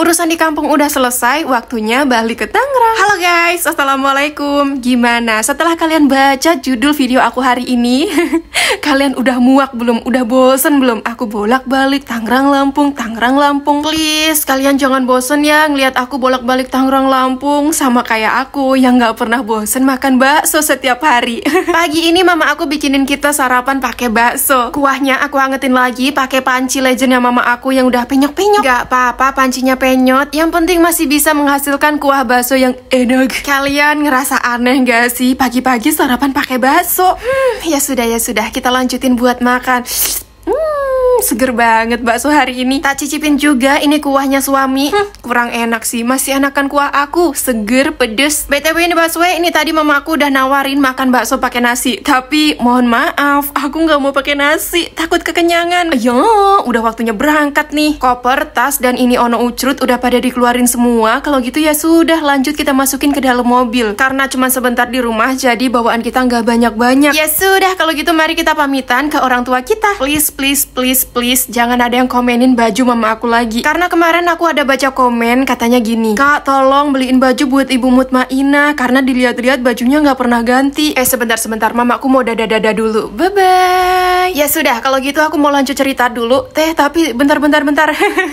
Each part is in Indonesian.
Urusan di kampung udah selesai, waktunya balik ke Tangerang. Halo guys, assalamualaikum. Gimana? Setelah kalian baca judul video aku hari ini, kalian udah muak belum? Udah bosen belum? Aku bolak-balik Tangerang Lampung, Tangerang Lampung. Please, kalian jangan bosen ya ngelihat aku bolak-balik Tangerang Lampung sama kayak aku yang nggak pernah bosen makan bakso setiap hari. Pagi ini mama aku bikinin kita sarapan pakai bakso. Kuahnya aku angetin lagi pakai panci legendnya mama aku yang udah penyok-penyok. Gak apa-apa pancinya penyok penyot, yang penting masih bisa menghasilkan kuah bakso yang enak. Kalian ngerasa aneh gak sih pagi-pagi sarapan pakai bakso? Hmm, ya sudah ya sudah, kita lanjutin buat makan seger banget bakso hari ini. Tak cicipin juga ini kuahnya suami. Hmm, kurang enak sih, masih enakan kuah aku. Seger, pedes. BTW ini bakso eh, ini tadi mama aku udah nawarin makan bakso pakai nasi. Tapi mohon maaf, aku nggak mau pakai nasi. Takut kekenyangan. Ayo, udah waktunya berangkat nih. Koper, tas, dan ini ono ucrut udah pada dikeluarin semua. Kalau gitu ya sudah, lanjut kita masukin ke dalam mobil. Karena cuma sebentar di rumah, jadi bawaan kita nggak banyak-banyak. Ya sudah, kalau gitu mari kita pamitan ke orang tua kita. Please, please, please, please jangan ada yang komenin baju mama aku lagi. Karena kemarin aku ada baca komen katanya gini, Kak tolong beliin baju buat ibu mutmainah karena dilihat-lihat bajunya nggak pernah ganti. Eh sebentar-sebentar mama aku mau dada-dada dulu. Bye-bye. Ya sudah kalau gitu aku mau lanjut cerita dulu. Teh tapi bentar-bentar bentar.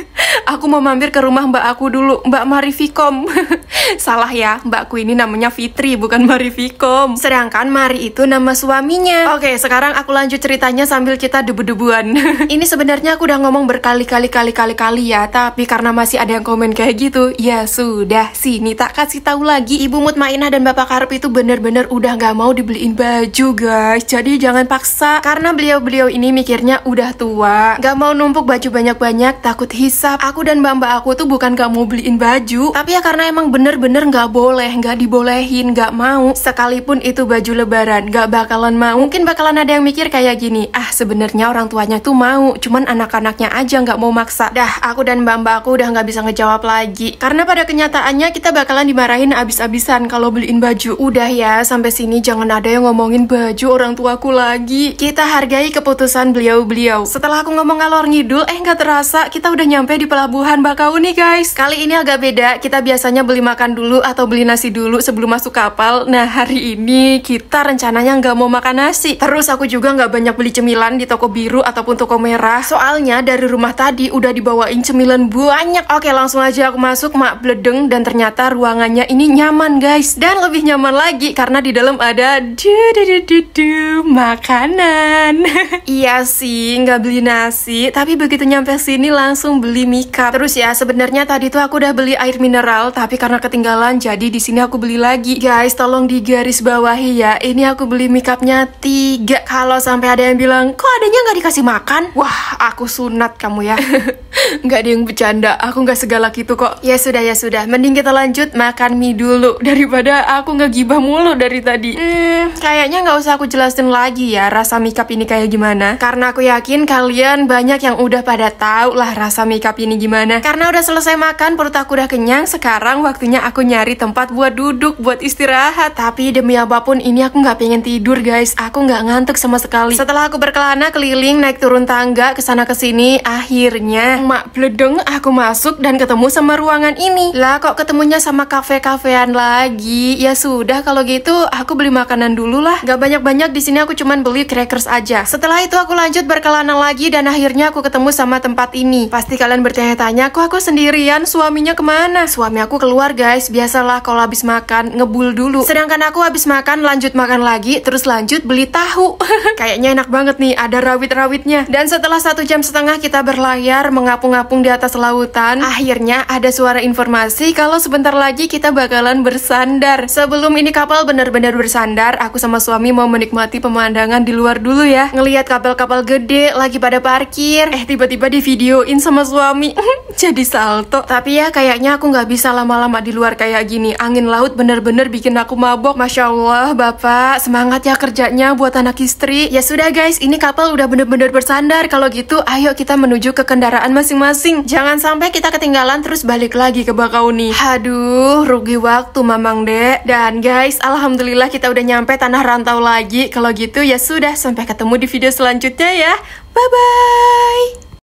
aku mau mampir ke rumah mbak aku dulu, mbak Marifikom. Salah ya, mbakku ini namanya Fitri bukan Marifikom. Sedangkan Mari itu nama suaminya. Oke sekarang aku lanjut ceritanya sambil kita debu-debuan. ini sebenarnya aku udah ngomong berkali-kali-kali-kali-kali ya, tapi karena masih ada yang komen kayak gitu, ya sudah sih. tak kasih tahu lagi. Ibu Mutmainah dan Bapak Karp itu bener-bener udah nggak mau dibeliin baju guys. Jadi jangan paksa, karena beliau-beliau ini mikirnya udah tua, nggak mau numpuk baju banyak-banyak, takut hisap. Aku dan mbak-mbak aku tuh bukan nggak mau beliin baju, tapi ya karena emang bener-bener nggak boleh, nggak dibolehin, nggak mau. Sekalipun itu baju lebaran, nggak bakalan mau. Mungkin bakalan ada yang mikir kayak gini, ah sebenarnya orang tuanya tuh mau cuman anak-anaknya aja nggak mau maksa. Dah, aku dan mbak-mbak aku udah nggak bisa ngejawab lagi. Karena pada kenyataannya kita bakalan dimarahin abis-abisan kalau beliin baju. Udah ya, sampai sini jangan ada yang ngomongin baju orang tuaku lagi. Kita hargai keputusan beliau-beliau. Setelah aku ngomong ngalor ngidul, eh nggak terasa kita udah nyampe di pelabuhan bakau nih guys. Kali ini agak beda, kita biasanya beli makan dulu atau beli nasi dulu sebelum masuk kapal. Nah, hari ini kita rencananya nggak mau makan nasi. Terus aku juga nggak banyak beli cemilan di toko biru ataupun toko merah soalnya dari rumah tadi udah dibawain cemilan banyak. Oke langsung aja aku masuk mak bledeng dan ternyata ruangannya ini nyaman guys. Dan lebih nyaman lagi karena di dalam ada du du du du, du makanan. iya sih nggak beli nasi tapi begitu nyampe sini langsung beli mika. Terus ya sebenarnya tadi tuh aku udah beli air mineral tapi karena ketinggalan jadi di sini aku beli lagi. Guys tolong digaris bawahi ya ini aku beli mika nya tiga. Kalau sampai ada yang bilang kok adanya nggak dikasih makan? Wah Ah, aku sunat kamu ya. nggak ada yang bercanda, aku nggak segala gitu kok. Ya sudah, ya sudah. Mending kita lanjut makan mie dulu daripada aku nggak gibah mulu dari tadi. Hmm, kayaknya nggak usah aku jelasin lagi ya rasa makeup ini kayak gimana. Karena aku yakin kalian banyak yang udah pada tahu lah rasa makeup ini gimana. Karena udah selesai makan, perut aku udah kenyang. Sekarang waktunya aku nyari tempat buat duduk, buat istirahat. Tapi demi apapun ini aku nggak pengen tidur guys. Aku nggak ngantuk sama sekali. Setelah aku berkelana keliling naik turun tangga, kesana kesini, akhirnya mak bledeng aku masuk dan ketemu sama ruangan ini. Lah kok ketemunya sama kafe-kafean lagi? Ya sudah kalau gitu aku beli makanan dulu lah. Gak banyak-banyak di sini aku cuman beli crackers aja. Setelah itu aku lanjut berkelana lagi dan akhirnya aku ketemu sama tempat ini. Pasti kalian bertanya-tanya, kok aku sendirian? Suaminya kemana? Suami aku keluar guys, biasalah kalau habis makan ngebul dulu. Sedangkan aku habis makan lanjut makan lagi, terus lanjut beli tahu. Kayaknya enak banget nih, ada rawit-rawitnya. Dan setelah setelah satu jam setengah kita berlayar mengapung-apung di atas lautan, akhirnya ada suara informasi kalau sebentar lagi kita bakalan bersandar. Sebelum ini kapal benar-benar bersandar, aku sama suami mau menikmati pemandangan di luar dulu ya. Ngeliat kapal-kapal gede lagi pada parkir. Eh tiba-tiba di videoin sama suami. Jadi salto. Tapi ya kayaknya aku nggak bisa lama-lama di luar kayak gini. Angin laut benar-benar bikin aku mabok. Masya Allah, Bapak, semangat ya kerjanya buat anak istri. Ya sudah guys, ini kapal udah benar-benar bersandar. Kalau kalau gitu ayo kita menuju ke kendaraan masing-masing. Jangan sampai kita ketinggalan terus balik lagi ke Bakauni. Haduh, rugi waktu Mamang Dek. Dan guys, alhamdulillah kita udah nyampe tanah rantau lagi. Kalau gitu ya sudah, sampai ketemu di video selanjutnya ya. Bye-bye!